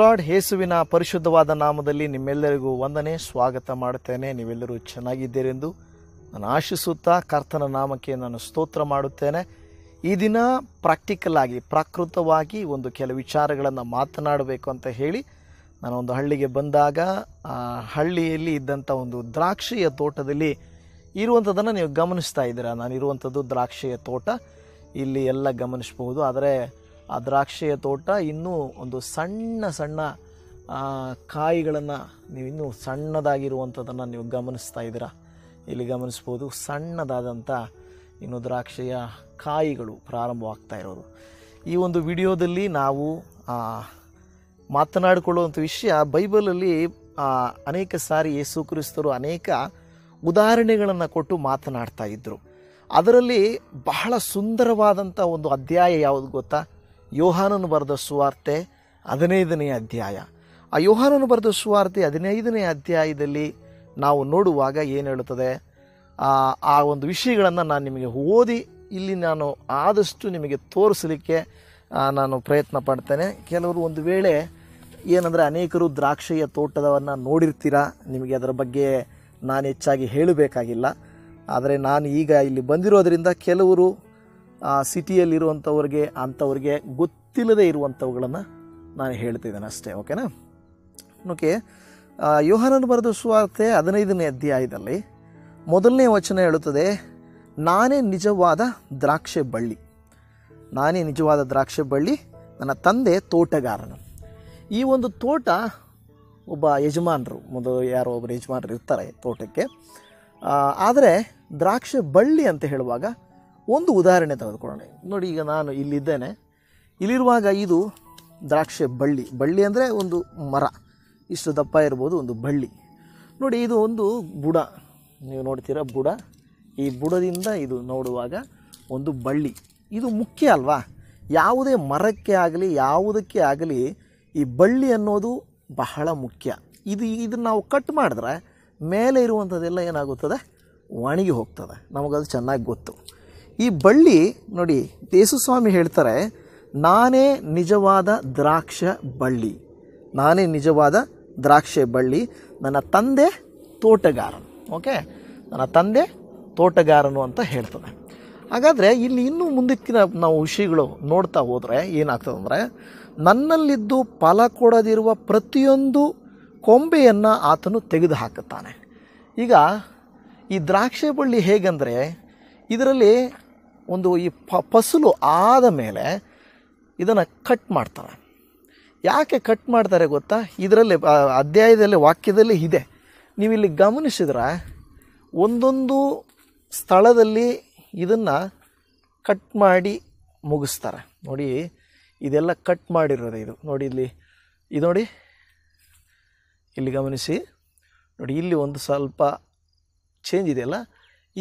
lord ಹೇಸುವಿನ ಪರಿಶುದ್ಧವಾದ ನಾಮದಲ್ಲಿ ನಿಮ್ಮೆಲ್ಲರಿಗೂ ವಂದನೆ ಸ್ವಾಗತ ಮಾಡುತ್ತೇನೆ ನೀವೆಲ್ಲರೂ ಚೆನ್ನಾಗಿದ್ದೀರೆಂದು ನಾನು ಆಶಿಸುತ್ತಾ ಕರ್ತನ ನಾಮಕ್ಕೆ ನಾನು ಸ್ತೋತ್ರ ಮಾಡುತ್ತೇನೆ ಈ ದಿನ ಪ್ರಾಕ್ಟಿಕಲ್ ಆಗಿ ಪ್ರಾಕೃತವಾಗಿ ಒಂದು ಕೆಲವು ವಿಚಾರಗಳನ್ನು ಮಾತನಾಡಬೇಕು ಅಂತ ಹೇಳಿ ನಾನು ಒಂದು ಹಳ್ಳಿಗೆ ಬಂದಾಗ ಆ ಹಳ್ಳಿಯಲ್ಲಿ ಇದ್ದಂಥ ಒಂದು ದ್ರಾಕ್ಷಿಯ ತೋಟದಲ್ಲಿ ಇರುವಂಥದ್ದನ್ನು ನೀವು ಗಮನಿಸ್ತಾ ಇದ್ದೀರಾ ನಾನು ಇರುವಂಥದ್ದು ದ್ರಾಕ್ಷಿಯ ತೋಟ ಇಲ್ಲಿ ಎಲ್ಲ ಗಮನಿಸಬಹುದು ಆದರೆ ಆ ದ್ರಾಕ್ಷಿಯ ತೋಟ ಇನ್ನೂ ಒಂದು ಸಣ್ಣ ಸಣ್ಣ ಕಾಯಿಗಳನ್ನು ನೀವು ಇನ್ನೂ ಸಣ್ಣದಾಗಿರುವಂಥದ್ದನ್ನು ನೀವು ಗಮನಿಸ್ತಾ ಇದ್ದೀರಾ ಇಲ್ಲಿ ಗಮನಿಸ್ಬೋದು ಸಣ್ಣದಾದಂಥ ಇನ್ನು ದ್ರಾಕ್ಷಿಯ ಕಾಯಿಗಳು ಪ್ರಾರಂಭವಾಗ್ತಾ ಇರೋದು ಈ ಒಂದು ವಿಡಿಯೋದಲ್ಲಿ ನಾವು ಮಾತನಾಡಿಕೊಳ್ಳುವಂಥ ವಿಷಯ ಬೈಬಲಲ್ಲಿ ಅನೇಕ ಸಾರಿ ಯೇಸು ಕ್ರಿಸ್ತರು ಅನೇಕ ಉದಾಹರಣೆಗಳನ್ನು ಕೊಟ್ಟು ಮಾತನಾಡ್ತಾ ಇದ್ದರು ಅದರಲ್ಲಿ ಬಹಳ ಸುಂದರವಾದಂಥ ಒಂದು ಅಧ್ಯಾಯ ಯಾವುದು ಗೊತ್ತಾ ಯೋಹಾನನು ಬರೆದ ಸುವಾರ್ತೆ ಹದಿನೈದನೇ ಅಧ್ಯಾಯ ಆ ಯೋಹಾನನು ಬರೆದ ಸುವಾರ್ತೆ ಹದಿನೈದನೇ ಅಧ್ಯಾಯದಲ್ಲಿ ನಾವು ನೋಡುವಾಗ ಏನು ಹೇಳುತ್ತದೆ ಆ ಒಂದು ವಿಷಯಗಳನ್ನು ನಾನು ನಿಮಗೆ ಓದಿ ಇಲ್ಲಿ ನಾನು ಆದಷ್ಟು ನಿಮಗೆ ತೋರಿಸಲಿಕ್ಕೆ ನಾನು ಪ್ರಯತ್ನ ಪಡ್ತೇನೆ ಕೆಲವರು ಒಂದು ವೇಳೆ ಏನಂದರೆ ಅನೇಕರು ದ್ರಾಕ್ಷೆಯ ತೋಟವನ್ನು ನೋಡಿರ್ತೀರಾ ನಿಮಗೆ ಅದರ ಬಗ್ಗೆ ನಾನು ಹೆಚ್ಚಾಗಿ ಹೇಳಬೇಕಾಗಿಲ್ಲ ಆದರೆ ನಾನು ಈಗ ಇಲ್ಲಿ ಬಂದಿರೋದರಿಂದ ಕೆಲವರು ಆ ಸಿಟಿಯಲ್ಲಿರುವಂಥವ್ರಿಗೆ ಅಂಥವ್ರಿಗೆ ಗೊತ್ತಿಲ್ಲದೆ ಇರುವಂಥವುಗಳನ್ನು ನಾನು ಹೇಳ್ತಿದ್ದೇನೆ ಅಷ್ಟೇ ಓಕೆನಾ ಓಕೆ ಯೋಹನನ್ ಬರೆದ ಸುವಾರ್ತೆ ಹದಿನೈದನೇ ಅಧ್ಯಾಯದಲ್ಲಿ ಮೊದಲನೇ ವಚನ ಹೇಳುತ್ತದೆ ನಾನೇ ನಿಜವಾದ ದ್ರಾಕ್ಷೆ ಬಳ್ಳಿ ನಾನೇ ನಿಜವಾದ ದ್ರಾಕ್ಷೆ ಬಳ್ಳಿ ನನ್ನ ತಂದೆ ತೋಟಗಾರನು ಈ ಒಂದು ತೋಟ ಒಬ್ಬ ಯಜಮಾನರು ಮೊದಲು ಯಾರೋ ಒಬ್ಬರು ಯಜಮಾನರು ಇರ್ತಾರೆ ತೋಟಕ್ಕೆ ಆದರೆ ದ್ರಾಕ್ಷೆ ಬಳ್ಳಿ ಅಂತ ಹೇಳುವಾಗ ಒಂದು ಉದಾಹರಣೆ ತೆಗೆದುಕೊಳ್ಳೋಣ ನೋಡಿ ಈಗ ನಾನು ಇಲ್ಲಿದ್ದೇನೆ ಇಲ್ಲಿರುವಾಗ ಇದು ದ್ರಾಕ್ಷೆ ಬಳ್ಳಿ ಬಳ್ಳಿ ಅಂದರೆ ಒಂದು ಮರ ಇಷ್ಟು ದಪ್ಪ ಇರ್ಬೋದು ಒಂದು ಬಳ್ಳಿ ನೋಡಿ ಇದು ಒಂದು ಬುಡ ನೀವು ನೋಡ್ತೀರಾ ಬುಡ ಈ ಬುಡದಿಂದ ಇದು ನೋಡುವಾಗ ಒಂದು ಬಳ್ಳಿ ಇದು ಮುಖ್ಯ ಅಲ್ವಾ ಯಾವುದೇ ಮರಕ್ಕೆ ಆಗಲಿ ಯಾವುದಕ್ಕೆ ಆಗಲಿ ಈ ಬಳ್ಳಿ ಅನ್ನೋದು ಬಹಳ ಮುಖ್ಯ ಇದು ಇದನ್ನು ನಾವು ಕಟ್ ಮಾಡಿದ್ರೆ ಮೇಲೆ ಇರುವಂಥದ್ದೆಲ್ಲ ಏನಾಗುತ್ತದೆ ಒಣಗಿ ಹೋಗ್ತದೆ ನಮಗದು ಚೆನ್ನಾಗಿ ಗೊತ್ತು ಈ ಬಳ್ಳಿ ನೋಡಿ ದೇಸುಸ್ವಾಮಿ ಹೇಳ್ತಾರೆ ನಾನೇ ನಿಜವಾದ ದ್ರಾಕ್ಷ ಬಳ್ಳಿ ನಾನೇ ನಿಜವಾದ ದ್ರಾಕ್ಷೆ ಬಳ್ಳಿ ನನ್ನ ತಂದೆ ತೋಟಗಾರನು ಓಕೆ ನನ್ನ ತಂದೆ ತೋಟಗಾರನು ಅಂತ ಹೇಳ್ತದೆ ಹಾಗಾದರೆ ಇಲ್ಲಿ ಇನ್ನೂ ಮುಂದಕ್ಕಿನ ನಾವು ವಿಷಯಗಳು ನೋಡ್ತಾ ಹೋದರೆ ಏನಾಗ್ತದಂದರೆ ನನ್ನಲ್ಲಿದ್ದು ಫಲ ಕೊಡದಿರುವ ಪ್ರತಿಯೊಂದು ಕೊಂಬೆಯನ್ನು ಆತನು ತೆಗೆದು ಹಾಕುತ್ತಾನೆ ಈಗ ಈ ದ್ರಾಕ್ಷೆ ಬಳ್ಳಿ ಹೇಗೆಂದರೆ ಇದರಲ್ಲಿ ಒಂದು ಈ ಫಸಲು ಆದ ಮೇಲೆ ಇದನ್ನು ಕಟ್ ಮಾಡ್ತಾರೆ ಯಾಕೆ ಕಟ್ ಮಾಡ್ತಾರೆ ಗೊತ್ತಾ ಇದರಲ್ಲಿ ಅಧ್ಯಾಯದಲ್ಲಿ ವಾಕ್ಯದಲ್ಲಿ ಇದೆ ನೀವು ಇಲ್ಲಿ ಗಮನಿಸಿದ್ರೆ ಒಂದೊಂದು ಸ್ಥಳದಲ್ಲಿ ಇದನ್ನು ಕಟ್ ಮಾಡಿ ಮುಗಿಸ್ತಾರೆ ನೋಡಿ ಇದೆಲ್ಲ ಕಟ್ ಮಾಡಿರೋದು ಇದು ನೋಡಿ ಇಲ್ಲಿ ಇದು ನೋಡಿ ಇಲ್ಲಿ ಗಮನಿಸಿ ನೋಡಿ ಇಲ್ಲಿ ಒಂದು ಸ್ವಲ್ಪ ಚೇಂಜ್ ಇದೆಯಲ್ಲ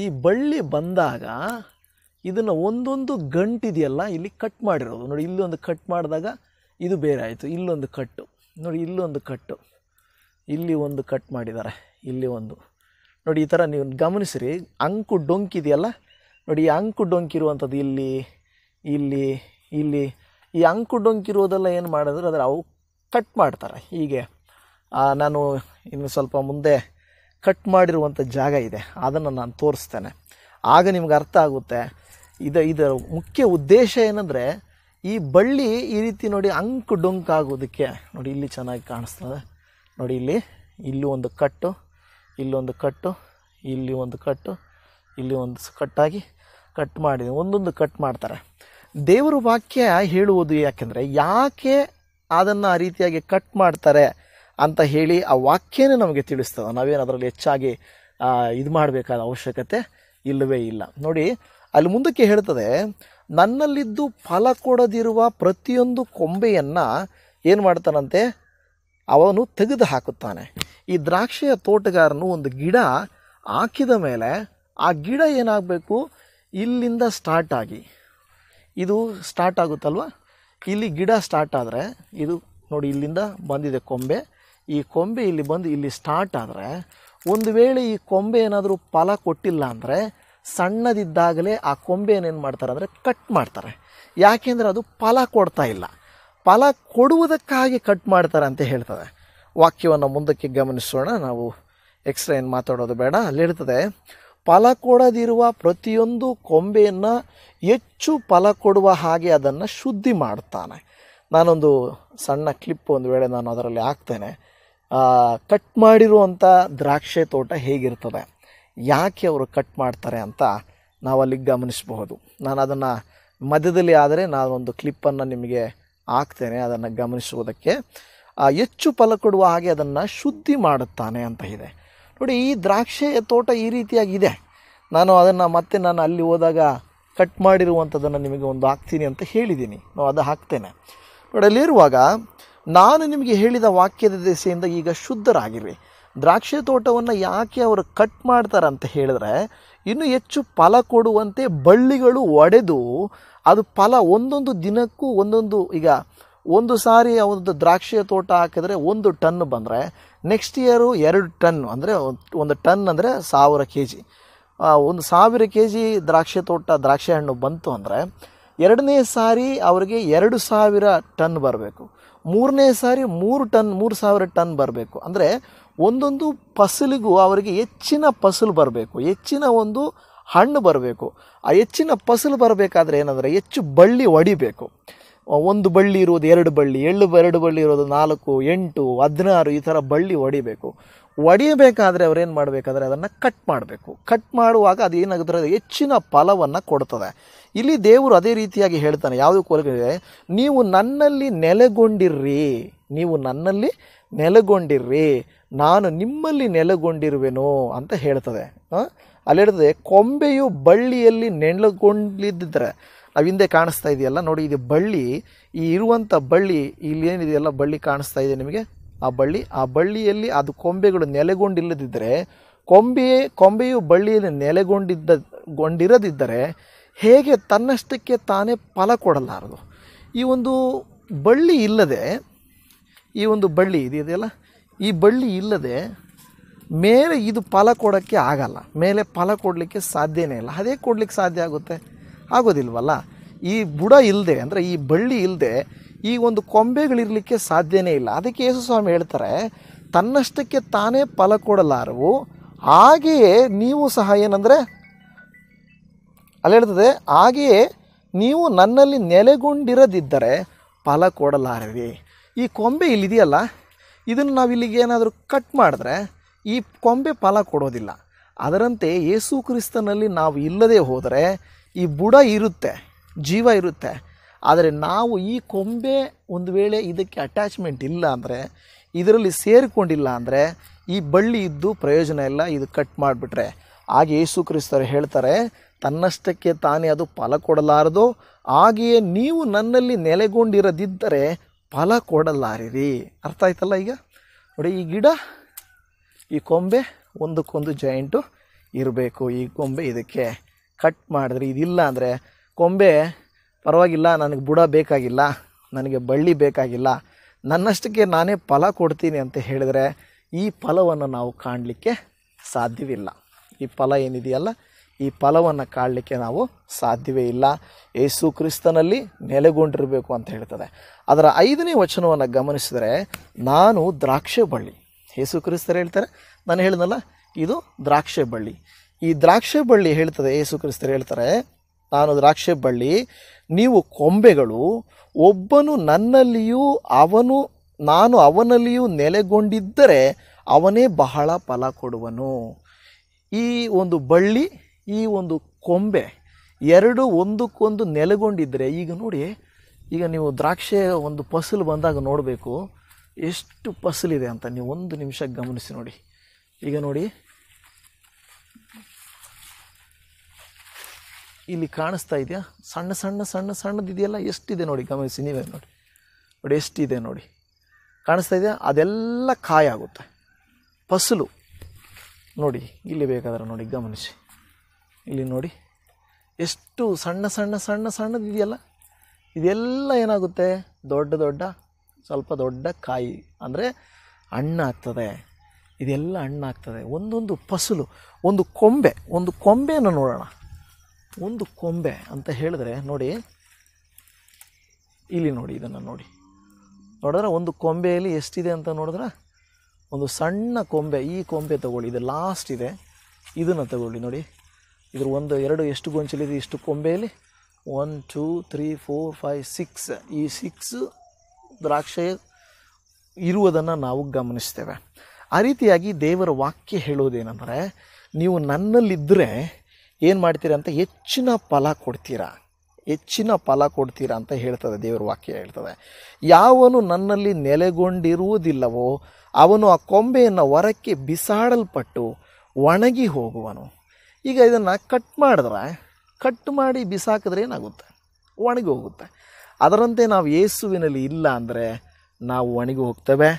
ಈ ಬಳ್ಳಿ ಬಂದಾಗ ಇದನ್ನು ಒಂದೊಂದು ಗಂಟಿದೆಯಲ್ಲ ಇಲ್ಲಿ ಕಟ್ ಮಾಡಿರೋದು ನೋಡಿ ಇಲ್ಲೊಂದು ಕಟ್ ಮಾಡಿದಾಗ ಇದು ಬೇರೆ ಆಯಿತು ಇಲ್ಲೊಂದು ಕಟ್ಟು ನೋಡಿ ಇಲ್ಲೊಂದು ಕಟ್ಟು ಇಲ್ಲಿ ಒಂದು ಕಟ್ ಮಾಡಿದ್ದಾರೆ ಇಲ್ಲಿ ಒಂದು ನೋಡಿ ಈ ಥರ ನೀವು ಗಮನಿಸಿರಿ ಅಂಕು ಡೊಂಕಿದೆಯಲ್ಲ ನೋಡಿ ಈ ಅಂಕು ಡೊಂಕಿರುವಂಥದ್ದು ಇಲ್ಲಿ ಇಲ್ಲಿ ಇಲ್ಲಿ ಈ ಅಂಕು ಡೊಂಕಿರುವುದೆಲ್ಲ ಏನು ಮಾಡಿದ್ರೆ ಅದರ ಅವು ಕಟ್ ಮಾಡ್ತಾರೆ ಹೀಗೆ ನಾನು ಇನ್ನು ಸ್ವಲ್ಪ ಮುಂದೆ ಕಟ್ ಮಾಡಿರುವಂಥ ಜಾಗ ಇದೆ ಅದನ್ನು ನಾನು ತೋರಿಸ್ತೇನೆ ಆಗ ನಿಮ್ಗೆ ಅರ್ಥ ಆಗುತ್ತೆ ಇದು ಇದರ ಮುಖ್ಯ ಉದ್ದೇಶ ಏನಂದರೆ ಈ ಬಳ್ಳಿ ಈ ರೀತಿ ನೋಡಿ ಅಂಕು ಡೊಂಕು ಆಗೋದಕ್ಕೆ ನೋಡಿ ಇಲ್ಲಿ ಚೆನ್ನಾಗಿ ಕಾಣಿಸ್ತದೆ ನೋಡಿ ಇಲ್ಲಿ ಇಲ್ಲಿ ಒಂದು ಕಟ್ಟು ಇಲ್ಲೊಂದು ಕಟ್ಟು ಇಲ್ಲಿ ಒಂದು ಕಟ್ಟು ಇಲ್ಲಿ ಒಂದು ಕಟ್ಟಾಗಿ ಕಟ್ ಮಾಡಿದೆ ಒಂದೊಂದು ಕಟ್ ಮಾಡ್ತಾರೆ ದೇವರ ವಾಕ್ಯ ಹೇಳುವುದು ಯಾಕೆಂದರೆ ಯಾಕೆ ಅದನ್ನು ಆ ರೀತಿಯಾಗಿ ಕಟ್ ಮಾಡ್ತಾರೆ ಅಂತ ಹೇಳಿ ಆ ವಾಕ್ಯನೇ ನಮಗೆ ತಿಳಿಸ್ತದೆ ನಾವೇನು ಅದರಲ್ಲಿ ಹೆಚ್ಚಾಗಿ ಇದು ಮಾಡಬೇಕಾದ ಅವಶ್ಯಕತೆ ಇಲ್ಲವೇ ಇಲ್ಲ ನೋಡಿ ಅಲ್ಲಿ ಮುಂದಕ್ಕೆ ಹೇಳ್ತದೆ ನನ್ನಲ್ಲಿದ್ದು ಫಲ ಕೊಡದಿರುವ ಪ್ರತಿಯೊಂದು ಕೊಂಬೆಯನ್ನು ಏನು ಮಾಡ್ತಾನಂತೆ ಅವನು ತೆಗೆದು ಹಾಕುತ್ತಾನೆ ಈ ದ್ರಾಕ್ಷಿಯ ತೋಟಗಾರನು ಒಂದು ಗಿಡ ಹಾಕಿದ ಮೇಲೆ ಆ ಗಿಡ ಏನಾಗಬೇಕು ಇಲ್ಲಿಂದ ಸ್ಟಾರ್ಟ್ ಆಗಿ ಇದು ಸ್ಟಾರ್ಟ್ ಆಗುತ್ತಲ್ವ ಇಲ್ಲಿ ಗಿಡ ಸ್ಟಾರ್ಟ್ ಆದರೆ ಇದು ನೋಡಿ ಇಲ್ಲಿಂದ ಬಂದಿದೆ ಕೊಂಬೆ ಈ ಕೊಂಬೆ ಇಲ್ಲಿ ಬಂದು ಇಲ್ಲಿ ಸ್ಟಾರ್ಟ್ ಆದರೆ ಒಂದು ವೇಳೆ ಈ ಕೊಂಬೆ ಏನಾದರೂ ಫಲ ಕೊಟ್ಟಿಲ್ಲ ಅಂದರೆ ಸಣ್ಣದಿದ್ದಾಗಲೇ ಆ ಕೊಂಬೆಯನ್ನೇನು ಮಾಡ್ತಾರೆ ಅಂದರೆ ಕಟ್ ಮಾಡ್ತಾರೆ ಯಾಕೆಂದರೆ ಅದು ಫಲ ಕೊಡ್ತಾ ಇಲ್ಲ ಫಲ ಕೊಡುವುದಕ್ಕಾಗಿ ಕಟ್ ಮಾಡ್ತಾರೆ ಅಂತ ಹೇಳ್ತದೆ ವಾಕ್ಯವನ್ನು ಮುಂದಕ್ಕೆ ಗಮನಿಸೋಣ ನಾವು ಎಕ್ಸ್ರೇ ಏನು ಮಾತಾಡೋದು ಬೇಡ ಅಲ್ಲಿರ್ತದೆ ಫಲ ಕೊಡದಿರುವ ಪ್ರತಿಯೊಂದು ಕೊಂಬೆಯನ್ನು ಹೆಚ್ಚು ಫಲ ಕೊಡುವ ಹಾಗೆ ಅದನ್ನು ಶುದ್ಧಿ ಮಾಡ್ತಾನೆ ನಾನೊಂದು ಸಣ್ಣ ಕ್ಲಿಪ್ ಒಂದು ವೇಳೆ ನಾನು ಅದರಲ್ಲಿ ಹಾಕ್ತೇನೆ ಕಟ್ ಮಾಡಿರುವಂಥ ದ್ರಾಕ್ಷೆ ತೋಟ ಹೇಗಿರ್ತದೆ ಯಾಕೆ ಅವರು ಕಟ್ ಮಾಡ್ತಾರೆ ಅಂತ ನಾವು ಅಲ್ಲಿ ಗಮನಿಸಬಹುದು ನಾನು ಅದನ್ನು ಮಧ್ಯದಲ್ಲಿ ಆದರೆ ನಾನು ಒಂದು ಕ್ಲಿಪ್ಪನ್ನು ನಿಮಗೆ ಹಾಕ್ತೇನೆ ಅದನ್ನು ಗಮನಿಸುವುದಕ್ಕೆ ಹೆಚ್ಚು ಫಲ ಕೊಡುವ ಹಾಗೆ ಅದನ್ನು ಶುದ್ಧಿ ಮಾಡುತ್ತಾನೆ ಅಂತ ಇದೆ ನೋಡಿ ಈ ದ್ರಾಕ್ಷೆಯ ತೋಟ ಈ ರೀತಿಯಾಗಿದೆ ನಾನು ಅದನ್ನು ಮತ್ತೆ ನಾನು ಅಲ್ಲಿ ಹೋದಾಗ ಕಟ್ ಮಾಡಿರುವಂಥದ್ದನ್ನು ನಿಮಗೆ ಒಂದು ಹಾಕ್ತೀನಿ ಅಂತ ಹೇಳಿದ್ದೀನಿ ನಾವು ಅದು ಹಾಕ್ತೇನೆ ನೋಡಿ ಅಲ್ಲಿರುವಾಗ ನಾನು ನಿಮಗೆ ಹೇಳಿದ ವಾಕ್ಯದ ದೆಸೆಯಿಂದ ಈಗ ಶುದ್ಧರಾಗಿರಿ ದ್ರಾಕ್ಷಿ ತೋಟವನ್ನು ಯಾಕೆ ಅವರು ಕಟ್ ಅಂತ ಹೇಳಿದ್ರೆ ಇನ್ನು ಹೆಚ್ಚು ಫಲ ಕೊಡುವಂತೆ ಬಳ್ಳಿಗಳು ಒಡೆದು ಅದು ಫಲ ಒಂದೊಂದು ದಿನಕ್ಕೂ ಒಂದೊಂದು ಈಗ ಒಂದು ಸಾರಿ ಒಂದು ದ್ರಾಕ್ಷಿ ತೋಟ ಹಾಕಿದರೆ ಒಂದು ಟನ್ ಬಂದರೆ ನೆಕ್ಸ್ಟ್ ಇಯರು ಎರಡು ಟನ್ ಅಂದರೆ ಒಂದು ಟನ್ ಅಂದರೆ ಸಾವಿರ ಕೆ ಜಿ ಒಂದು ಸಾವಿರ ಕೆ ಜಿ ದ್ರಾಕ್ಷಿ ತೋಟ ದ್ರಾಕ್ಷಿ ಹಣ್ಣು ಬಂತು ಅಂದರೆ ಎರಡನೇ ಸಾರಿ ಅವರಿಗೆ ಎರಡು ಸಾವಿರ ಟನ್ ಬರಬೇಕು ಮೂರನೇ ಸಾರಿ ಮೂರು ಟನ್ ಮೂರು ಸಾವಿರ ಟನ್ ಬರಬೇಕು ಅಂದರೆ ಒಂದೊಂದು ಫಸಲಿಗೂ ಅವರಿಗೆ ಹೆಚ್ಚಿನ ಫಸಲು ಬರಬೇಕು ಹೆಚ್ಚಿನ ಒಂದು ಹಣ್ಣು ಬರಬೇಕು ಆ ಹೆಚ್ಚಿನ ಫಸಲು ಬರಬೇಕಾದ್ರೆ ಏನಂದರೆ ಹೆಚ್ಚು ಬಳ್ಳಿ ಒಡಿಬೇಕು ಒಂದು ಬಳ್ಳಿ ಇರುವುದು ಎರಡು ಬಳ್ಳಿ ಎಳ್ಳು ಎರಡು ಬಳ್ಳಿ ಇರೋದು ನಾಲ್ಕು ಎಂಟು ಹದಿನಾರು ಈ ಥರ ಬಳ್ಳಿ ಹೊಡಿಬೇಕು ಒಡಿಯಬೇಕಾದ್ರೆ ಅವ್ರೇನು ಮಾಡಬೇಕಾದ್ರೆ ಅದನ್ನು ಕಟ್ ಮಾಡಬೇಕು ಕಟ್ ಮಾಡುವಾಗ ಅದು ಏನಾಗುತ್ತೆ ಹೆಚ್ಚಿನ ಫಲವನ್ನು ಕೊಡ್ತದೆ ಇಲ್ಲಿ ದೇವರು ಅದೇ ರೀತಿಯಾಗಿ ಹೇಳ್ತಾನೆ ಯಾವುದು ಕೊರಗಿದೆ ನೀವು ನನ್ನಲ್ಲಿ ನೆಲೆಗೊಂಡಿರ್ರಿ ನೀವು ನನ್ನಲ್ಲಿ ನೆಲೆಗೊಂಡಿರ್ರಿ ನಾನು ನಿಮ್ಮಲ್ಲಿ ನೆಲೆಗೊಂಡಿರುವೆನೋ ಅಂತ ಹೇಳ್ತದೆ ಅಲ್ಲಿ ಹೇಳ್ತದೆ ಕೊಂಬೆಯು ಬಳ್ಳಿಯಲ್ಲಿ ನೆಲೆಗೊಂಡಿದ್ದರೆ ನಾವು ಹಿಂದೆ ಕಾಣಿಸ್ತಾ ಇದೆಯಲ್ಲ ನೋಡಿ ಇದು ಬಳ್ಳಿ ಈ ಇರುವಂಥ ಬಳ್ಳಿ ಇಲ್ಲಿ ಏನಿದೆಯಲ್ಲ ಬಳ್ಳಿ ಕಾಣಿಸ್ತಾ ಇದೆ ನಿಮಗೆ ಆ ಬಳ್ಳಿ ಆ ಬಳ್ಳಿಯಲ್ಲಿ ಅದು ಕೊಂಬೆಗಳು ನೆಲೆಗೊಂಡಿಲ್ಲದಿದ್ದರೆ ಕೊಂಬೆಯೇ ಕೊಂಬೆಯು ಬಳ್ಳಿಯಲ್ಲಿ ನೆಲೆಗೊಂಡಿದ್ದ ಗೊಂಡಿರದಿದ್ದರೆ ಹೇಗೆ ತನ್ನಷ್ಟಕ್ಕೆ ತಾನೇ ಫಲ ಕೊಡಲಾರದು ಈ ಒಂದು ಬಳ್ಳಿ ಇಲ್ಲದೆ ಈ ಒಂದು ಬಳ್ಳಿ ಇದೆಯಲ್ಲ ಈ ಬಳ್ಳಿ ಇಲ್ಲದೆ ಮೇಲೆ ಇದು ಫಲ ಕೊಡೋಕ್ಕೆ ಆಗಲ್ಲ ಮೇಲೆ ಫಲ ಕೊಡಲಿಕ್ಕೆ ಸಾಧ್ಯನೇ ಇಲ್ಲ ಅದೇ ಕೊಡಲಿಕ್ಕೆ ಸಾಧ್ಯ ಆಗುತ್ತೆ ಆಗೋದಿಲ್ವಲ್ಲ ಈ ಬುಡ ಇಲ್ಲದೆ ಅಂದರೆ ಈ ಬಳ್ಳಿ ಇಲ್ಲದೆ ಈ ಒಂದು ಕೊಂಬೆಗಳಿರಲಿಕ್ಕೆ ಸಾಧ್ಯನೇ ಇಲ್ಲ ಅದಕ್ಕೆ ಯೇಸು ಸ್ವಾಮಿ ಹೇಳ್ತಾರೆ ತನ್ನಷ್ಟಕ್ಕೆ ತಾನೇ ಫಲ ಕೊಡಲಾರವು ಹಾಗೆಯೇ ನೀವು ಸಹ ಏನಂದರೆ ಅಲ್ಲಿ ಹೇಳ್ತದೆ ಹಾಗೆಯೇ ನೀವು ನನ್ನಲ್ಲಿ ನೆಲೆಗೊಂಡಿರದಿದ್ದರೆ ಫಲ ಕೊಡಲಾರವಿ ಈ ಕೊಂಬೆ ಇಲ್ಲಿದೆಯಲ್ಲ ಇದನ್ನು ನಾವು ಇಲ್ಲಿಗೆ ಏನಾದರೂ ಕಟ್ ಮಾಡಿದ್ರೆ ಈ ಕೊಂಬೆ ಫಲ ಕೊಡೋದಿಲ್ಲ ಅದರಂತೆ ಯೇಸು ಕ್ರಿಸ್ತನಲ್ಲಿ ನಾವು ಇಲ್ಲದೆ ಹೋದರೆ ಈ ಬುಡ ಇರುತ್ತೆ ಜೀವ ಇರುತ್ತೆ ಆದರೆ ನಾವು ಈ ಕೊಂಬೆ ಒಂದು ವೇಳೆ ಇದಕ್ಕೆ ಅಟ್ಯಾಚ್ಮೆಂಟ್ ಇಲ್ಲ ಅಂದರೆ ಇದರಲ್ಲಿ ಸೇರಿಕೊಂಡಿಲ್ಲ ಅಂದರೆ ಈ ಬಳ್ಳಿ ಇದ್ದು ಪ್ರಯೋಜನ ಇಲ್ಲ ಇದು ಕಟ್ ಮಾಡಿಬಿಟ್ರೆ ಹಾಗೆ ಯೇಸು ಕ್ರಿಸ್ತರು ಹೇಳ್ತಾರೆ ತನ್ನಷ್ಟಕ್ಕೆ ತಾನೇ ಅದು ಫಲ ಕೊಡಲಾರದು ಹಾಗೆಯೇ ನೀವು ನನ್ನಲ್ಲಿ ನೆಲೆಗೊಂಡಿರದಿದ್ದರೆ ಫಲ ಕೊಡಲಾರಿರಿ ಅರ್ಥ ಆಯ್ತಲ್ಲ ಈಗ ನೋಡಿ ಈ ಗಿಡ ಈ ಕೊಂಬೆ ಒಂದಕ್ಕೊಂದು ಜಾಯಿಂಟು ಇರಬೇಕು ಈ ಕೊಂಬೆ ಇದಕ್ಕೆ ಕಟ್ ಮಾಡಿದ್ರೆ ಇದಿಲ್ಲ ಅಂದರೆ ಕೊಂಬೆ ಪರವಾಗಿಲ್ಲ ನನಗೆ ಬುಡ ಬೇಕಾಗಿಲ್ಲ ನನಗೆ ಬಳ್ಳಿ ಬೇಕಾಗಿಲ್ಲ ನನ್ನಷ್ಟಕ್ಕೆ ನಾನೇ ಫಲ ಕೊಡ್ತೀನಿ ಅಂತ ಹೇಳಿದರೆ ಈ ಫಲವನ್ನು ನಾವು ಕಾಣಲಿಕ್ಕೆ ಸಾಧ್ಯವಿಲ್ಲ ಈ ಫಲ ಏನಿದೆಯಲ್ಲ ಈ ಫಲವನ್ನು ಕಾಡಲಿಕ್ಕೆ ನಾವು ಸಾಧ್ಯವೇ ಇಲ್ಲ ಯೇಸು ಕ್ರಿಸ್ತನಲ್ಲಿ ನೆಲೆಗೊಂಡಿರಬೇಕು ಅಂತ ಹೇಳ್ತದೆ ಅದರ ಐದನೇ ವಚನವನ್ನು ಗಮನಿಸಿದರೆ ನಾನು ದ್ರಾಕ್ಷೆ ಬಳ್ಳಿ ಏಸು ಕ್ರಿಸ್ತರು ಹೇಳ್ತಾರೆ ನಾನು ಹೇಳಿದನಲ್ಲ ಇದು ದ್ರಾಕ್ಷೆ ಬಳ್ಳಿ ಈ ದ್ರಾಕ್ಷೆ ಬಳ್ಳಿ ಹೇಳ್ತದೆ ಯೇಸು ಕ್ರಿಸ್ತರು ಹೇಳ್ತಾರೆ ನಾನು ದ್ರಾಕ್ಷೆ ಬಳ್ಳಿ ನೀವು ಕೊಂಬೆಗಳು ಒಬ್ಬನು ನನ್ನಲ್ಲಿಯೂ ಅವನು ನಾನು ಅವನಲ್ಲಿಯೂ ನೆಲೆಗೊಂಡಿದ್ದರೆ ಅವನೇ ಬಹಳ ಫಲ ಕೊಡುವನು ಈ ಒಂದು ಬಳ್ಳಿ ಈ ಒಂದು ಕೊಂಬೆ ಎರಡು ಒಂದಕ್ಕೊಂದು ನೆಲೆಗೊಂಡಿದ್ದರೆ ಈಗ ನೋಡಿ ಈಗ ನೀವು ದ್ರಾಕ್ಷೆ ಒಂದು ಫಸಲು ಬಂದಾಗ ನೋಡಬೇಕು ಎಷ್ಟು ಫಸಲಿದೆ ಅಂತ ನೀವು ಒಂದು ನಿಮಿಷ ಗಮನಿಸಿ ನೋಡಿ ಈಗ ನೋಡಿ ಇಲ್ಲಿ ಕಾಣಿಸ್ತಾ ಇದೆಯಾ ಸಣ್ಣ ಸಣ್ಣ ಸಣ್ಣ ಸಣ್ಣದಿದೆಯಲ್ಲ ಎಷ್ಟಿದೆ ನೋಡಿ ಗಮನಿಸಿ ನೀವೇ ನೋಡಿ ನೋಡಿ ಎಷ್ಟಿದೆ ನೋಡಿ ಕಾಣಿಸ್ತಾ ಇದೆಯಾ ಅದೆಲ್ಲ ಕಾಯಾಗುತ್ತೆ ಫಸಲು ನೋಡಿ ಇಲ್ಲಿ ಬೇಕಾದ್ರೆ ನೋಡಿ ಗಮನಿಸಿ ಇಲ್ಲಿ ನೋಡಿ ಎಷ್ಟು ಸಣ್ಣ ಸಣ್ಣ ಸಣ್ಣ ಸಣ್ಣದಿದೆಯಲ್ಲ ಇದೆಲ್ಲ ಏನಾಗುತ್ತೆ ದೊಡ್ಡ ದೊಡ್ಡ ಸ್ವಲ್ಪ ದೊಡ್ಡ ಕಾಯಿ ಅಂದರೆ ಹಣ್ಣಾಗ್ತದೆ ಇದೆಲ್ಲ ಹಣ್ಣಾಗ್ತದೆ ಒಂದೊಂದು ಫಸಲು ಒಂದು ಕೊಂಬೆ ಒಂದು ಕೊಂಬೆಯನ್ನು ನೋಡೋಣ ಒಂದು ಕೊಂಬೆ ಅಂತ ಹೇಳಿದ್ರೆ ನೋಡಿ ಇಲ್ಲಿ ನೋಡಿ ಇದನ್ನು ನೋಡಿ ನೋಡಿದ್ರೆ ಒಂದು ಕೊಂಬೆಯಲ್ಲಿ ಎಷ್ಟಿದೆ ಅಂತ ನೋಡಿದ್ರೆ ಒಂದು ಸಣ್ಣ ಕೊಂಬೆ ಈ ಕೊಂಬೆ ತಗೊಳ್ಳಿ ಇದು ಲಾಸ್ಟ್ ಇದೆ ಇದನ್ನು ತಗೊಳ್ಳಿ ನೋಡಿ ಇದ್ರ ಒಂದು ಎರಡು ಎಷ್ಟು ಗೊಂಚಲಿದೆ ಇಷ್ಟು ಕೊಂಬೆಯಲ್ಲಿ one two three four five six ಈ ಸಿಕ್ಸ್ ದ್ರಾಕ್ಷೆ ಇರುವುದನ್ನು ನಾವು ಗಮನಿಸ್ತೇವೆ ಆ ರೀತಿಯಾಗಿ ದೇವರ ವಾಕ್ಯ ಹೇಳೋದೇನೆಂದರೆ ನೀವು ನನ್ನಲ್ಲಿದ್ದರೆ ಏನು ಮಾಡ್ತೀರಾ ಅಂತ ಹೆಚ್ಚಿನ ಫಲ ಕೊಡ್ತೀರಾ ಹೆಚ್ಚಿನ ಫಲ ಕೊಡ್ತೀರಾ ಅಂತ ಹೇಳ್ತದೆ ದೇವರ ವಾಕ್ಯ ಹೇಳ್ತದೆ ಯಾವನು ನನ್ನಲ್ಲಿ ನೆಲೆಗೊಂಡಿರುವುದಿಲ್ಲವೋ ಅವನು ಆ ಕೊಂಬೆಯನ್ನು ಹೊರಕ್ಕೆ ಬಿಸಾಡಲ್ಪಟ್ಟು ಒಣಗಿ ಹೋಗುವನು ಈಗ ಇದನ್ನು ಕಟ್ ಮಾಡಿದ್ರೆ ಕಟ್ ಮಾಡಿ ಬಿಸಾಕಿದ್ರೆ ಏನಾಗುತ್ತೆ ಒಣಗಿ ಹೋಗುತ್ತೆ ಅದರಂತೆ ನಾವು ಯೇಸುವಿನಲ್ಲಿ ಇಲ್ಲ ಅಂದರೆ ನಾವು ಒಣಗಿ ಹೋಗ್ತೇವೆ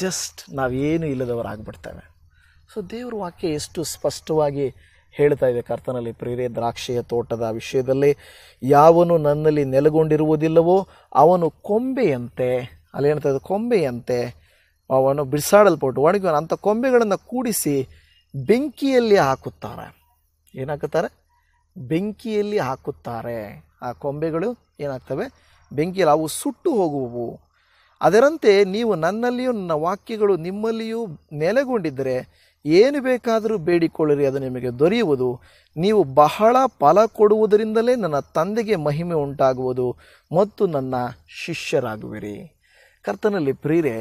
ಜಸ್ಟ್ ನಾವೇನು ಇಲ್ಲದವರಾಗ್ಬಿಡ್ತೇವೆ ಸೊ ದೇವ್ರ ವಾಕ್ಯ ಎಷ್ಟು ಸ್ಪಷ್ಟವಾಗಿ ಹೇಳ್ತಾ ಇದೆ ಕರ್ತನಲ್ಲಿ ಪ್ರೇರೇ ದ್ರಾಕ್ಷೆಯ ತೋಟದ ವಿಷಯದಲ್ಲಿ ಯಾವನು ನನ್ನಲ್ಲಿ ನೆಲೆಗೊಂಡಿರುವುದಿಲ್ಲವೋ ಅವನು ಕೊಂಬೆಯಂತೆ ಅಲ್ಲಿ ಹೇಳ್ತಾ ಕೊಂಬೆಯಂತೆ ಅವನು ಬಿಡಿಸಾಡಲ್ಪಟ್ಟು ಒಣಗಿ ಅಂಥ ಕೊಂಬೆಗಳನ್ನು ಕೂಡಿಸಿ ಬೆಂಕಿಯಲ್ಲಿ ಹಾಕುತ್ತಾರೆ ಏನಾಕುತ್ತಾರೆ ಬೆಂಕಿಯಲ್ಲಿ ಹಾಕುತ್ತಾರೆ ಆ ಕೊಂಬೆಗಳು ಏನಾಗ್ತವೆ ಬೆಂಕಿಯಲ್ಲಿ ಅವು ಸುಟ್ಟು ಹೋಗುವವು ಅದರಂತೆ ನೀವು ನನ್ನಲ್ಲಿಯೂ ನನ್ನ ವಾಕ್ಯಗಳು ನಿಮ್ಮಲ್ಲಿಯೂ ನೆಲೆಗೊಂಡಿದ್ದರೆ ಏನು ಬೇಕಾದರೂ ಬೇಡಿಕೊಳ್ಳಿರಿ ಅದು ನಿಮಗೆ ದೊರೆಯುವುದು ನೀವು ಬಹಳ ಫಲ ಕೊಡುವುದರಿಂದಲೇ ನನ್ನ ತಂದೆಗೆ ಮಹಿಮೆ ಉಂಟಾಗುವುದು ಮತ್ತು ನನ್ನ ಶಿಷ್ಯರಾಗುವಿರಿ ಕರ್ತನಲ್ಲಿ ಪ್ರೀರೆ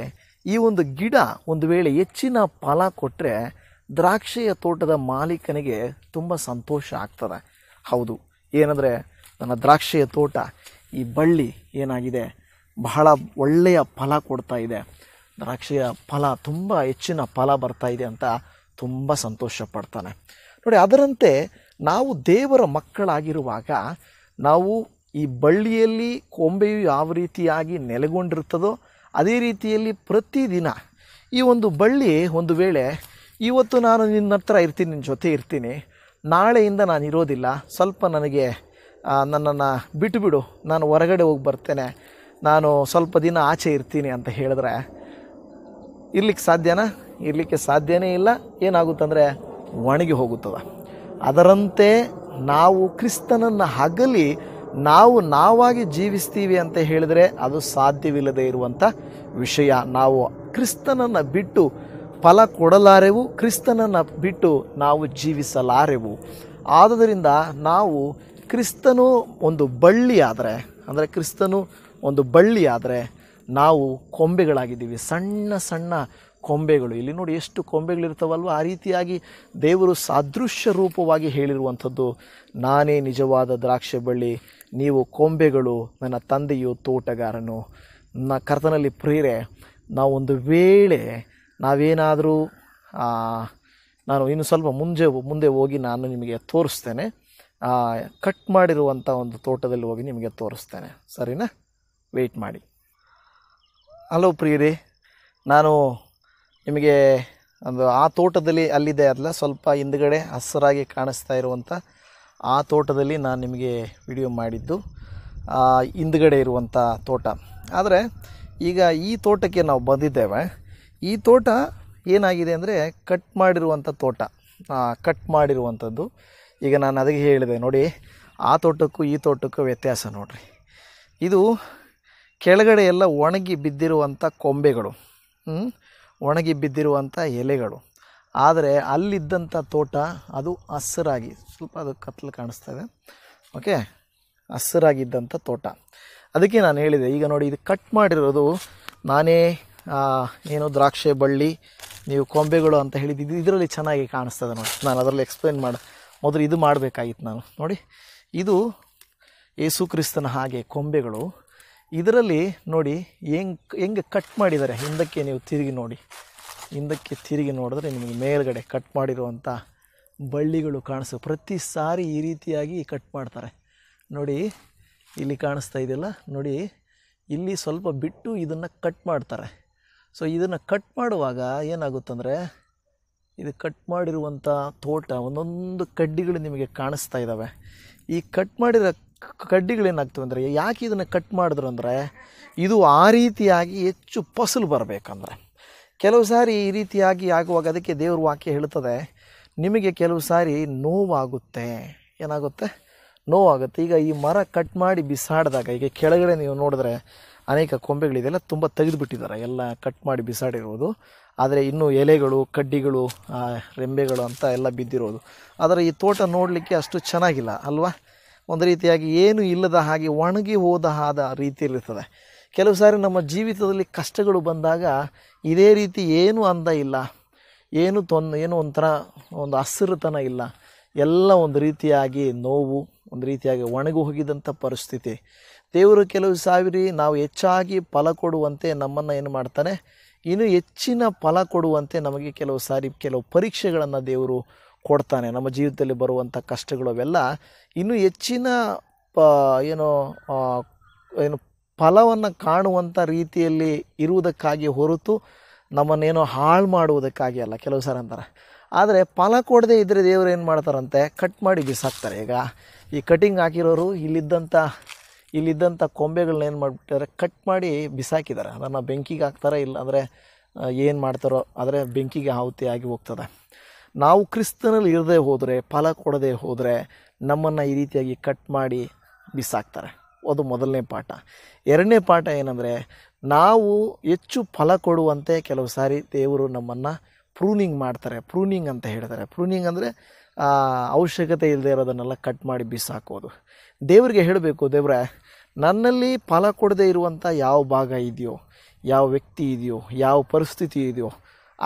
ಈ ಒಂದು ಗಿಡ ಒಂದು ವೇಳೆ ಹೆಚ್ಚಿನ ಫಲ ಕೊಟ್ಟರೆ ದ್ರಾಕ್ಷಿಯ ತೋಟದ ಮಾಲೀಕನಿಗೆ ತುಂಬ ಸಂತೋಷ ಆಗ್ತದೆ ಹೌದು ಏನಂದರೆ ನನ್ನ ದ್ರಾಕ್ಷಿಯ ತೋಟ ಈ ಬಳ್ಳಿ ಏನಾಗಿದೆ ಬಹಳ ಒಳ್ಳೆಯ ಫಲ ಕೊಡ್ತಾ ಇದೆ ದ್ರಾಕ್ಷಿಯ ಫಲ ತುಂಬ ಹೆಚ್ಚಿನ ಫಲ ಬರ್ತಾ ಇದೆ ಅಂತ ತುಂಬ ಸಂತೋಷ ಪಡ್ತಾನೆ ನೋಡಿ ಅದರಂತೆ ನಾವು ದೇವರ ಮಕ್ಕಳಾಗಿರುವಾಗ ನಾವು ಈ ಬಳ್ಳಿಯಲ್ಲಿ ಕೊಂಬೆಯು ಯಾವ ರೀತಿಯಾಗಿ ನೆಲೆಗೊಂಡಿರ್ತದೋ ಅದೇ ರೀತಿಯಲ್ಲಿ ಪ್ರತಿದಿನ ಈ ಒಂದು ಬಳ್ಳಿ ಒಂದು ವೇಳೆ ಇವತ್ತು ನಾನು ನಿನ್ನ ಹತ್ರ ಇರ್ತೀನಿ ನಿನ್ನ ಜೊತೆ ಇರ್ತೀನಿ ನಾಳೆಯಿಂದ ನಾನು ಇರೋದಿಲ್ಲ ಸ್ವಲ್ಪ ನನಗೆ ನನ್ನನ್ನು ಬಿಟ್ಟುಬಿಡು ನಾನು ಹೊರಗಡೆ ಹೋಗಿ ಬರ್ತೇನೆ ನಾನು ಸ್ವಲ್ಪ ದಿನ ಆಚೆ ಇರ್ತೀನಿ ಅಂತ ಹೇಳಿದ್ರೆ ಇರ್ಲಿಕ್ಕೆ ಸಾಧ್ಯನಾ ಇರಲಿಕ್ಕೆ ಸಾಧ್ಯನೇ ಇಲ್ಲ ಏನಾಗುತ್ತಂದರೆ ಒಣಗಿ ಹೋಗುತ್ತದೆ ಅದರಂತೆ ನಾವು ಕ್ರಿಸ್ತನನ್ನು ಹಗಲಿ ನಾವು ನಾವಾಗಿ ಜೀವಿಸ್ತೀವಿ ಅಂತ ಹೇಳಿದರೆ ಅದು ಸಾಧ್ಯವಿಲ್ಲದೆ ಇರುವಂಥ ವಿಷಯ ನಾವು ಕ್ರಿಸ್ತನನ್ನು ಬಿಟ್ಟು ಫಲ ಕೊಡಲಾರೆವು ಕ್ರಿಸ್ತನನ್ನು ಬಿಟ್ಟು ನಾವು ಜೀವಿಸಲಾರೆವು ಆದ್ದರಿಂದ ನಾವು ಕ್ರಿಸ್ತನು ಒಂದು ಬಳ್ಳಿ ಆದರೆ ಅಂದರೆ ಕ್ರಿಸ್ತನು ಒಂದು ಬಳ್ಳಿ ಆದರೆ ನಾವು ಕೊಂಬೆಗಳಾಗಿದ್ದೀವಿ ಸಣ್ಣ ಸಣ್ಣ ಕೊಂಬೆಗಳು ಇಲ್ಲಿ ನೋಡಿ ಎಷ್ಟು ಕೊಂಬೆಗಳಿರ್ತಾವಲ್ವ ಆ ರೀತಿಯಾಗಿ ದೇವರು ಸಾದೃಶ್ಯ ರೂಪವಾಗಿ ಹೇಳಿರುವಂಥದ್ದು ನಾನೇ ನಿಜವಾದ ದ್ರಾಕ್ಷೆ ಬಳ್ಳಿ ನೀವು ಕೊಂಬೆಗಳು ನನ್ನ ತಂದೆಯು ತೋಟಗಾರನು ನ ಕರ್ತನಲ್ಲಿ ಪ್ರೇರೆ ನಾವು ಒಂದು ವೇಳೆ ನಾವೇನಾದರೂ ನಾನು ಇನ್ನು ಸ್ವಲ್ಪ ಮುಂಜೆ ಮುಂದೆ ಹೋಗಿ ನಾನು ನಿಮಗೆ ತೋರಿಸ್ತೇನೆ ಕಟ್ ಮಾಡಿರುವಂಥ ಒಂದು ತೋಟದಲ್ಲಿ ಹೋಗಿ ನಿಮಗೆ ತೋರಿಸ್ತೇನೆ ಸರಿನಾ ವೆಯ್ಟ್ ಮಾಡಿ ಹಲೋ ಪ್ರಿಯರಿ ನಾನು ನಿಮಗೆ ಒಂದು ಆ ತೋಟದಲ್ಲಿ ಅಲ್ಲಿದೆ ಅಲ್ಲ ಸ್ವಲ್ಪ ಹಿಂದ್ಗಡೆ ಹಸಿರಾಗಿ ಕಾಣಿಸ್ತಾ ಇರುವಂಥ ಆ ತೋಟದಲ್ಲಿ ನಾನು ನಿಮಗೆ ವಿಡಿಯೋ ಮಾಡಿದ್ದು ಹಿಂದ್ಗಡೆ ಇರುವಂಥ ತೋಟ ಆದರೆ ಈಗ ಈ ತೋಟಕ್ಕೆ ನಾವು ಬಂದಿದ್ದೇವೆ ಈ ತೋಟ ಏನಾಗಿದೆ ಅಂದರೆ ಕಟ್ ಮಾಡಿರುವಂಥ ತೋಟ ಕಟ್ ಮಾಡಿರುವಂಥದ್ದು ಈಗ ನಾನು ಅದಕ್ಕೆ ಹೇಳಿದೆ ನೋಡಿ ಆ ತೋಟಕ್ಕೂ ಈ ತೋಟಕ್ಕೂ ವ್ಯತ್ಯಾಸ ನೋಡಿರಿ ಇದು ಕೆಳಗಡೆ ಎಲ್ಲ ಒಣಗಿ ಬಿದ್ದಿರುವಂಥ ಕೊಂಬೆಗಳು ಒಣಗಿ ಬಿದ್ದಿರುವಂಥ ಎಲೆಗಳು ಆದರೆ ಅಲ್ಲಿದ್ದಂಥ ತೋಟ ಅದು ಹಸ್ರಾಗಿ ಸ್ವಲ್ಪ ಅದು ಕತ್ತಲು ಕಾಣಿಸ್ತಾ ಇದೆ ಓಕೆ ಹಸ್ರಾಗಿದ್ದಂಥ ತೋಟ ಅದಕ್ಕೆ ನಾನು ಹೇಳಿದೆ ಈಗ ನೋಡಿ ಇದು ಕಟ್ ಮಾಡಿರೋದು ನಾನೇ ಏನು ದ್ರಾಕ್ಷೆ ಬಳ್ಳಿ ನೀವು ಕೊಂಬೆಗಳು ಅಂತ ಹೇಳಿದ್ದು ಇದರಲ್ಲಿ ಚೆನ್ನಾಗಿ ಕಾಣಿಸ್ತದೆ ನೋಡಿ ನಾನು ಅದರಲ್ಲಿ ಎಕ್ಸ್ಪ್ಲೇನ್ ಮಾಡಿ ಮೊದಲು ಇದು ಮಾಡಬೇಕಾಗಿತ್ತು ನಾನು ನೋಡಿ ಇದು ಯೇಸು ಕ್ರಿಸ್ತನ ಹಾಗೆ ಕೊಂಬೆಗಳು ಇದರಲ್ಲಿ ನೋಡಿ ಹೆಂಗ್ ಹೆಂಗೆ ಕಟ್ ಮಾಡಿದ್ದಾರೆ ಹಿಂದಕ್ಕೆ ನೀವು ತಿರುಗಿ ನೋಡಿ ಹಿಂದಕ್ಕೆ ತಿರುಗಿ ನೋಡಿದ್ರೆ ನಿಮಗೆ ಮೇಲ್ಗಡೆ ಕಟ್ ಮಾಡಿರುವಂಥ ಬಳ್ಳಿಗಳು ಕಾಣಿಸು ಪ್ರತಿ ಸಾರಿ ಈ ರೀತಿಯಾಗಿ ಕಟ್ ಮಾಡ್ತಾರೆ ನೋಡಿ ಇಲ್ಲಿ ಕಾಣಿಸ್ತಾ ಇದೆಯಲ್ಲ ನೋಡಿ ಇಲ್ಲಿ ಸ್ವಲ್ಪ ಬಿಟ್ಟು ಇದನ್ನು ಕಟ್ ಮಾಡ್ತಾರೆ ಸೊ ಇದನ್ನು ಕಟ್ ಮಾಡುವಾಗ ಏನಾಗುತ್ತಂದರೆ ಇದು ಕಟ್ ಮಾಡಿರುವಂಥ ತೋಟ ಒಂದೊಂದು ಕಡ್ಡಿಗಳು ನಿಮಗೆ ಕಾಣಿಸ್ತಾ ಇದ್ದಾವೆ ಈ ಕಟ್ ಮಾಡಿರೋ ಕಡ್ಡಿಗಳೇನಾಗ್ತವೆ ಅಂದರೆ ಯಾಕೆ ಇದನ್ನು ಕಟ್ ಮಾಡಿದ್ರು ಅಂದರೆ ಇದು ಆ ರೀತಿಯಾಗಿ ಹೆಚ್ಚು ಫಸಲು ಬರಬೇಕಂದ್ರೆ ಕೆಲವು ಸಾರಿ ಈ ರೀತಿಯಾಗಿ ಆಗುವಾಗ ಅದಕ್ಕೆ ದೇವರು ವಾಕ್ಯ ಹೇಳ್ತದೆ ನಿಮಗೆ ಕೆಲವು ಸಾರಿ ನೋವಾಗುತ್ತೆ ಏನಾಗುತ್ತೆ ನೋವಾಗುತ್ತೆ ಈಗ ಈ ಮರ ಕಟ್ ಮಾಡಿ ಬಿಸಾಡಿದಾಗ ಈಗ ಕೆಳಗಡೆ ನೀವು ನೋಡಿದ್ರೆ ಅನೇಕ ಕೊಂಬೆಗಳಿದೆಲ್ಲ ತುಂಬ ತೆಗೆದುಬಿಟ್ಟಿದ್ದಾರೆ ಎಲ್ಲ ಕಟ್ ಮಾಡಿ ಬಿಸಾಡಿರೋದು ಆದರೆ ಇನ್ನೂ ಎಲೆಗಳು ಕಡ್ಡಿಗಳು ರೆಂಬೆಗಳು ಅಂತ ಎಲ್ಲ ಬಿದ್ದಿರೋದು ಆದರೆ ಈ ತೋಟ ನೋಡಲಿಕ್ಕೆ ಅಷ್ಟು ಚೆನ್ನಾಗಿಲ್ಲ ಅಲ್ವಾ ಒಂದು ರೀತಿಯಾಗಿ ಏನು ಇಲ್ಲದ ಹಾಗೆ ಒಣಗಿ ಹೋದ ಆದ ರೀತಿಯಲ್ಲಿರ್ತದೆ ಕೆಲವು ಸಾರಿ ನಮ್ಮ ಜೀವಿತದಲ್ಲಿ ಕಷ್ಟಗಳು ಬಂದಾಗ ಇದೇ ರೀತಿ ಏನು ಅಂದ ಇಲ್ಲ ಏನು ತೊನ್ ಏನೂ ಒಂಥರ ಒಂದು ಹಸಿರುತನ ಇಲ್ಲ ಎಲ್ಲ ಒಂದು ರೀತಿಯಾಗಿ ನೋವು ಒಂದು ರೀತಿಯಾಗಿ ಒಣಗಿ ಹೋಗಿದಂಥ ಪರಿಸ್ಥಿತಿ ದೇವರು ಕೆಲವು ಸಾವಿರಿ ನಾವು ಹೆಚ್ಚಾಗಿ ಫಲ ಕೊಡುವಂತೆ ನಮ್ಮನ್ನು ಏನು ಮಾಡ್ತಾನೆ ಇನ್ನೂ ಹೆಚ್ಚಿನ ಫಲ ಕೊಡುವಂತೆ ನಮಗೆ ಕೆಲವು ಸಾರಿ ಕೆಲವು ಪರೀಕ್ಷೆಗಳನ್ನು ದೇವರು ಕೊಡ್ತಾನೆ ನಮ್ಮ ಜೀವಿತದಲ್ಲಿ ಬರುವಂಥ ಕಷ್ಟಗಳು ಅವೆಲ್ಲ ಇನ್ನೂ ಹೆಚ್ಚಿನ ಪ ಏನು ಏನು ಫಲವನ್ನು ಕಾಣುವಂಥ ರೀತಿಯಲ್ಲಿ ಇರುವುದಕ್ಕಾಗಿ ಹೊರತು ನಮ್ಮನ್ನೇನೋ ಹಾಳು ಮಾಡುವುದಕ್ಕಾಗಿ ಅಲ್ಲ ಕೆಲವು ಸಾರಿ ಅಂತಾರೆ ಆದರೆ ಫಲ ಕೊಡದೇ ಇದ್ದರೆ ದೇವರು ಏನು ಮಾಡ್ತಾರಂತೆ ಕಟ್ ಮಾಡಿ ಬಿಸಾಕ್ತಾರೆ ಈಗ ಈ ಕಟಿಂಗ್ ಹಾಕಿರೋರು ಇಲ್ಲಿದ್ದಂಥ ಇಲ್ಲಿದ್ದಂಥ ಕೊಂಬೆಗಳನ್ನ ಏನು ಮಾಡಿಬಿಟ್ಟಾರೆ ಕಟ್ ಮಾಡಿ ಬಿಸಾಕಿದ್ದಾರೆ ಅದನ್ನು ಬೆಂಕಿಗೆ ಹಾಕ್ತಾರೆ ಇಲ್ಲ ಅಂದರೆ ಏನು ಮಾಡ್ತಾರೋ ಆದರೆ ಬೆಂಕಿಗೆ ಆಹುತಿ ಆಗಿ ಹೋಗ್ತದೆ ನಾವು ಕ್ರಿಸ್ತನಲ್ಲಿ ಇರದೇ ಹೋದರೆ ಫಲ ಕೊಡದೆ ಹೋದರೆ ನಮ್ಮನ್ನು ಈ ರೀತಿಯಾಗಿ ಕಟ್ ಮಾಡಿ ಬಿಸಾಕ್ತಾರೆ ಅದು ಮೊದಲನೇ ಪಾಠ ಎರಡನೇ ಪಾಠ ಏನಂದರೆ ನಾವು ಹೆಚ್ಚು ಫಲ ಕೊಡುವಂತೆ ಕೆಲವು ಸಾರಿ ದೇವರು ನಮ್ಮನ್ನು ಪ್ರೂನಿಂಗ್ ಮಾಡ್ತಾರೆ ಪ್ರೂನಿಂಗ್ ಅಂತ ಹೇಳ್ತಾರೆ ಪ್ರೂನಿಂಗ್ ಅಂದರೆ ಅವಶ್ಯಕತೆ ಇಲ್ಲದೆ ಇರೋದನ್ನೆಲ್ಲ ಕಟ್ ಮಾಡಿ ಬಿಸಾಕೋದು ದೇವರಿಗೆ ಹೇಳಬೇಕು ದೇವ್ರೆ ನನ್ನಲ್ಲಿ ಫಲ ಕೊಡದೇ ಇರುವಂಥ ಯಾವ ಭಾಗ ಇದೆಯೋ ಯಾವ ವ್ಯಕ್ತಿ ಇದೆಯೋ ಯಾವ ಪರಿಸ್ಥಿತಿ ಇದೆಯೋ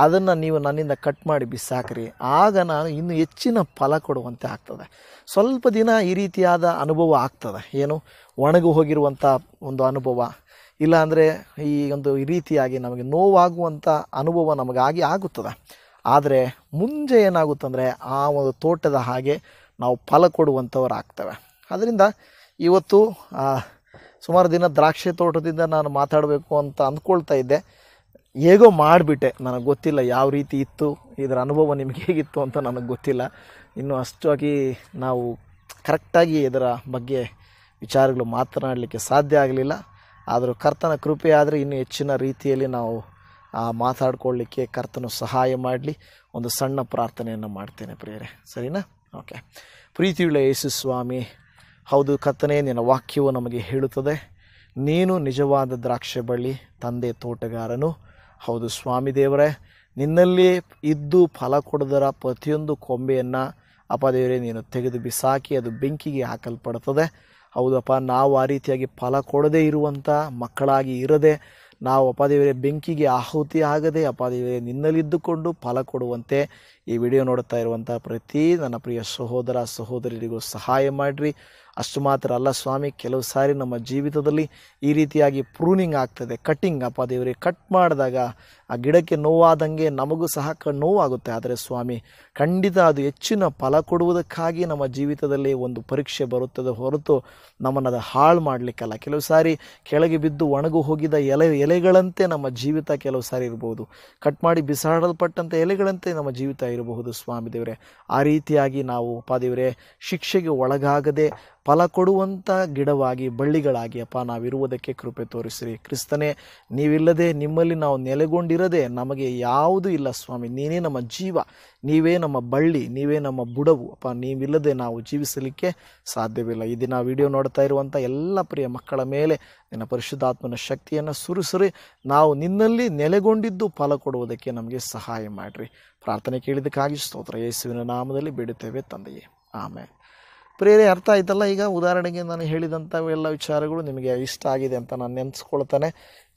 ಅದನ್ನು ನೀವು ನನ್ನಿಂದ ಕಟ್ ಮಾಡಿ ಬಿಸಾಕ್ರಿ ಆಗ ನಾನು ಇನ್ನೂ ಹೆಚ್ಚಿನ ಫಲ ಕೊಡುವಂತೆ ಆಗ್ತದೆ ಸ್ವಲ್ಪ ದಿನ ಈ ರೀತಿಯಾದ ಅನುಭವ ಆಗ್ತದೆ ಏನು ಒಣಗಿ ಹೋಗಿರುವಂಥ ಒಂದು ಅನುಭವ ಇಲ್ಲಾಂದರೆ ಈ ಒಂದು ರೀತಿಯಾಗಿ ನಮಗೆ ನೋವಾಗುವಂಥ ಅನುಭವ ನಮಗಾಗಿ ಆಗುತ್ತದೆ ಆದರೆ ಮುಂಜೆ ಏನಾಗುತ್ತಂದರೆ ಆ ಒಂದು ತೋಟದ ಹಾಗೆ ನಾವು ಫಲ ಕೊಡುವಂಥವ್ರು ಆಗ್ತವೆ ಅದರಿಂದ ಇವತ್ತು ಸುಮಾರು ದಿನ ದ್ರಾಕ್ಷಿ ತೋಟದಿಂದ ನಾನು ಮಾತಾಡಬೇಕು ಅಂತ ಅಂದ್ಕೊಳ್ತಾ ಇದ್ದೆ ಹೇಗೋ ಮಾಡಿಬಿಟ್ಟೆ ನನಗೆ ಗೊತ್ತಿಲ್ಲ ಯಾವ ರೀತಿ ಇತ್ತು ಇದರ ಅನುಭವ ನಿಮಗೆ ಹೇಗಿತ್ತು ಅಂತ ನನಗೆ ಗೊತ್ತಿಲ್ಲ ಇನ್ನು ಅಷ್ಟಾಗಿ ನಾವು ಕರೆಕ್ಟಾಗಿ ಇದರ ಬಗ್ಗೆ ವಿಚಾರಗಳು ಮಾತನಾಡಲಿಕ್ಕೆ ಸಾಧ್ಯ ಆಗಲಿಲ್ಲ ಆದರೂ ಕರ್ತನ ಕೃಪೆಯಾದರೆ ಆದರೆ ಇನ್ನೂ ಹೆಚ್ಚಿನ ರೀತಿಯಲ್ಲಿ ನಾವು ಮಾತಾಡ್ಕೊಳ್ಳಿಕ್ಕೆ ಕರ್ತನ ಸಹಾಯ ಮಾಡಲಿ ಒಂದು ಸಣ್ಣ ಪ್ರಾರ್ಥನೆಯನ್ನು ಮಾಡ್ತೇನೆ ಪ್ರಿಯರೇ ಸರಿನಾ ಓಕೆ ಪ್ರೀತಿಯುಳ್ಳ ಯೇಸು ಸ್ವಾಮಿ ಹೌದು ಕತ್ತನೆ ನಿನ್ನ ವಾಕ್ಯವು ನಮಗೆ ಹೇಳುತ್ತದೆ ನೀನು ನಿಜವಾದ ದ್ರಾಕ್ಷೆ ಬಳ್ಳಿ ತಂದೆ ತೋಟಗಾರನು ಹೌದು ಸ್ವಾಮಿ ದೇವರೇ ನಿನ್ನಲ್ಲಿ ಇದ್ದು ಫಲ ಕೊಡದರ ಪ್ರತಿಯೊಂದು ಕೊಂಬೆಯನ್ನು ಅಪ್ಪ ನೀನು ತೆಗೆದು ಬಿಸಾಕಿ ಅದು ಬೆಂಕಿಗೆ ಹಾಕಲ್ಪಡ್ತದೆ ಹೌದಪ್ಪ ನಾವು ಆ ರೀತಿಯಾಗಿ ಫಲ ಕೊಡದೇ ಇರುವಂಥ ಮಕ್ಕಳಾಗಿ ಇರದೆ ನಾವು ದೇವರೇ ಬೆಂಕಿಗೆ ಆಹುತಿ ಆಗದೆ ಅಪಾದೇವರೇ ನಿನ್ನಲ್ಲಿದ್ದುಕೊಂಡು ಫಲ ಕೊಡುವಂತೆ ಈ ವಿಡಿಯೋ ನೋಡುತ್ತಾ ಇರುವಂಥ ಪ್ರತಿ ನನ್ನ ಪ್ರಿಯ ಸಹೋದರ ಸಹೋದರಿಗೂ ಸಹಾಯ ಮಾಡಿರಿ ಅಷ್ಟು ಮಾತ್ರ ಅಲ್ಲ ಸ್ವಾಮಿ ಕೆಲವು ಸಾರಿ ನಮ್ಮ ಜೀವಿತದಲ್ಲಿ ಈ ರೀತಿಯಾಗಿ ಪ್ರೂನಿಂಗ್ ಆಗ್ತದೆ ಕಟಿಂಗ್ ಅಪ್ಪ ದೇವರೇ ಕಟ್ ಮಾಡಿದಾಗ ಆ ಗಿಡಕ್ಕೆ ನೋವಾದಂಗೆ ನಮಗೂ ಸಹ ನೋವಾಗುತ್ತೆ ಆದರೆ ಸ್ವಾಮಿ ಖಂಡಿತ ಅದು ಹೆಚ್ಚಿನ ಫಲ ಕೊಡುವುದಕ್ಕಾಗಿ ನಮ್ಮ ಜೀವಿತದಲ್ಲಿ ಒಂದು ಪರೀಕ್ಷೆ ಬರುತ್ತದೆ ಹೊರತು ನಮ್ಮನ್ನು ಅದು ಹಾಳು ಮಾಡಲಿಕ್ಕಲ್ಲ ಕೆಲವು ಸಾರಿ ಕೆಳಗೆ ಬಿದ್ದು ಒಣಗು ಹೋಗಿದ ಎಲೆ ಎಲೆಗಳಂತೆ ನಮ್ಮ ಜೀವಿತ ಕೆಲವು ಸಾರಿ ಇರಬಹುದು ಕಟ್ ಮಾಡಿ ಬಿಸಾಡಲ್ಪಟ್ಟಂಥ ಎಲೆಗಳಂತೆ ನಮ್ಮ ಜೀವಿತ ಇರಬಹುದು ಸ್ವಾಮಿ ದೇವರೇ ಆ ರೀತಿಯಾಗಿ ನಾವು ಪಾದೇವರೇ ಶಿಕ್ಷೆಗೆ ಒಳಗಾಗದೆ ಫಲ ಕೊಡುವಂಥ ಗಿಡವಾಗಿ ಬಳ್ಳಿಗಳಾಗಿ ಅಪ್ಪ ನಾವಿರುವುದಕ್ಕೆ ಕೃಪೆ ತೋರಿಸಿರಿ ಕ್ರಿಸ್ತನೇ ನೀವಿಲ್ಲದೆ ನಿಮ್ಮಲ್ಲಿ ನಾವು ನೆಲೆಗೊಂಡಿರದೆ ನಮಗೆ ಯಾವುದೂ ಇಲ್ಲ ಸ್ವಾಮಿ ನೀನೇ ನಮ್ಮ ಜೀವ ನೀವೇ ನಮ್ಮ ಬಳ್ಳಿ ನೀವೇ ನಮ್ಮ ಬುಡವು ಅಪ್ಪ ನೀವಿಲ್ಲದೆ ನಾವು ಜೀವಿಸಲಿಕ್ಕೆ ಸಾಧ್ಯವಿಲ್ಲ ಈ ದಿನ ವಿಡಿಯೋ ನೋಡ್ತಾ ಇರುವಂಥ ಎಲ್ಲ ಪ್ರಿಯ ಮಕ್ಕಳ ಮೇಲೆ ನಿನ್ನ ಪರಿಶುದ್ಧಾತ್ಮನ ಶಕ್ತಿಯನ್ನು ಸುರಿಸಿರಿ ನಾವು ನಿನ್ನಲ್ಲಿ ನೆಲೆಗೊಂಡಿದ್ದು ಫಲ ಕೊಡುವುದಕ್ಕೆ ನಮಗೆ ಸಹಾಯ ಮಾಡಿರಿ ಪ್ರಾರ್ಥನೆ ಕೇಳಿದ್ದಕ್ಕಾಗಿ ಸ್ತೋತ್ರ ಯೇಸುವಿನ ನಾಮದಲ್ಲಿ ಬಿಡುತ್ತೇವೆ ತಂದೆಯೇ ಆಮೇಲೆ ಪ್ರೇರೆ ಅರ್ಥ ಆಯ್ತಲ್ಲ ಈಗ ಉದಾಹರಣೆಗೆ ನಾನು ಹೇಳಿದಂಥ ಎಲ್ಲ ವಿಚಾರಗಳು ನಿಮಗೆ ಇಷ್ಟ ಆಗಿದೆ ಅಂತ ನಾನು ನೆನೆಸ್ಕೊಳ್ತಾನೆ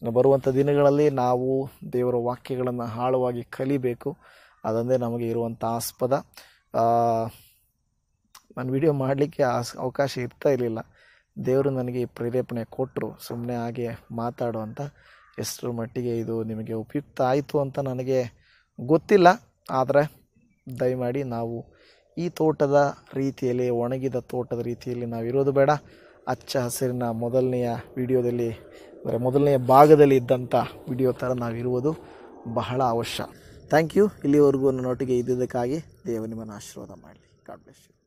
ಇನ್ನು ಬರುವಂಥ ದಿನಗಳಲ್ಲಿ ನಾವು ದೇವರ ವಾಕ್ಯಗಳನ್ನು ಆಳವಾಗಿ ಕಲಿಬೇಕು ಅದೊಂದೇ ನಮಗೆ ಇರುವಂಥ ಆಸ್ಪದ ನಾನು ವಿಡಿಯೋ ಮಾಡಲಿಕ್ಕೆ ಆಸ್ ಅವಕಾಶ ಇರ್ತಾ ಇರಲಿಲ್ಲ ದೇವರು ನನಗೆ ಪ್ರೇರೇಪಣೆ ಕೊಟ್ಟರು ಸುಮ್ಮನೆ ಹಾಗೆ ಮಾತಾಡುವಂಥ ಎಷ್ಟರ ಮಟ್ಟಿಗೆ ಇದು ನಿಮಗೆ ಉಪಯುಕ್ತ ಆಯಿತು ಅಂತ ನನಗೆ ಗೊತ್ತಿಲ್ಲ ಆದರೆ ದಯಮಾಡಿ ನಾವು ಈ ತೋಟದ ರೀತಿಯಲ್ಲಿ ಒಣಗಿದ ತೋಟದ ರೀತಿಯಲ್ಲಿ ನಾವು ಇರೋದು ಬೇಡ ಅಚ್ಚ ಹಸಿರಿನ ಮೊದಲನೆಯ ವಿಡಿಯೋದಲ್ಲಿ ಅಂದರೆ ಮೊದಲನೆಯ ಭಾಗದಲ್ಲಿ ಇದ್ದಂಥ ವಿಡಿಯೋ ಥರ ನಾವಿರುವುದು ಬಹಳ ಅವಶ್ಯ ಥ್ಯಾಂಕ್ ಯು ಇಲ್ಲಿವರೆಗೂ ನನ್ನೊಟ್ಟಿಗೆ ಇದ್ದಿದ್ದಕ್ಕಾಗಿ ದೇವ ನಿಮ್ಮನ್ನು ಆಶೀರ್ವಾದ ಮಾಡಲಿ ಯು